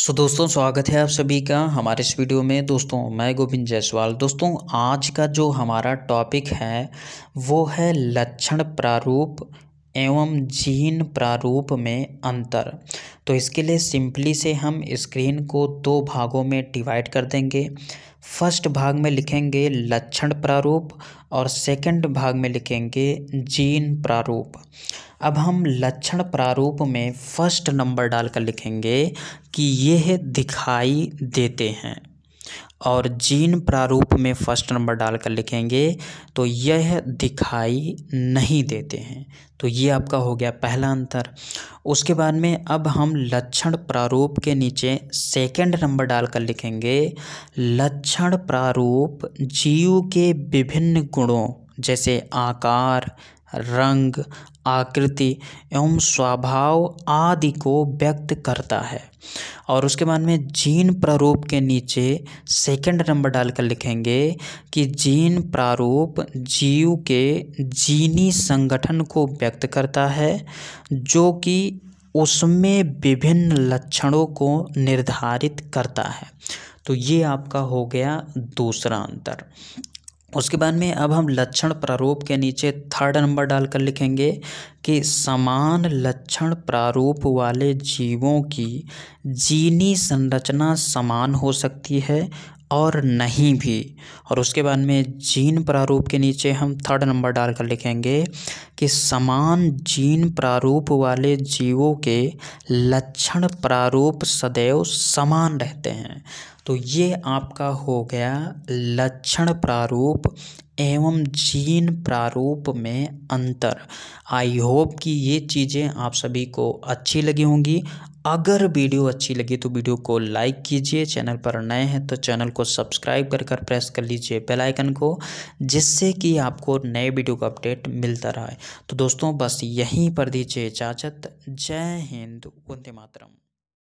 सो so, दोस्तों स्वागत है आप सभी का हमारे इस वीडियो में दोस्तों मैं गोविंद जायसवाल दोस्तों आज का जो हमारा टॉपिक है वो है लक्षण प्रारूप एवं जीन प्रारूप में अंतर तो इसके लिए सिंपली से हम स्क्रीन को दो भागों में डिवाइड कर देंगे फर्स्ट भाग में लिखेंगे लक्षण प्रारूप और सेकंड भाग में लिखेंगे जीन प्रारूप अब हम लक्षण प्रारूप में फर्स्ट नंबर डालकर लिखेंगे कि यह दिखाई देते हैं और जीन प्रारूप में फर्स्ट नंबर डालकर लिखेंगे तो यह दिखाई नहीं देते हैं तो ये आपका हो गया पहला अंतर उसके बाद में अब हम लक्षण प्रारूप के नीचे सेकंड नंबर डालकर लिखेंगे लक्षण प्रारूप जीव के विभिन्न गुणों जैसे आकार रंग आकृति एवं स्वभाव आदि को व्यक्त करता है और उसके बाद में जीन प्रारूप के नीचे सेकंड नंबर डालकर लिखेंगे कि जीन प्रारूप जीव के जीनी संगठन को व्यक्त करता है जो कि उसमें विभिन्न लक्षणों को निर्धारित करता है तो ये आपका हो गया दूसरा अंतर उसके बाद में अब हम लक्षण प्रारूप के नीचे थर्ड नंबर डालकर लिखेंगे कि समान लक्षण प्रारूप वाले जीवों की जीनी संरचना समान हो सकती है और नहीं भी और उसके बाद में जीन प्रारूप के नीचे हम थर्ड नंबर डालकर लिखेंगे कि समान जीन प्रारूप वाले जीवों के लक्षण प्रारूप सदैव समान रहते हैं तो ये आपका हो गया लक्षण प्रारूप एवं जीन प्रारूप में अंतर आई होप कि ये चीज़ें आप सभी को अच्छी लगी होंगी अगर वीडियो अच्छी लगी तो वीडियो को लाइक कीजिए चैनल पर नए हैं तो चैनल को सब्सक्राइब कर कर प्रेस कर लीजिए बेल आइकन को जिससे कि आपको नए वीडियो का अपडेट मिलता रहे तो दोस्तों बस यहीं पर दीजिए इजाज़त जय हिंद वंदे मातरम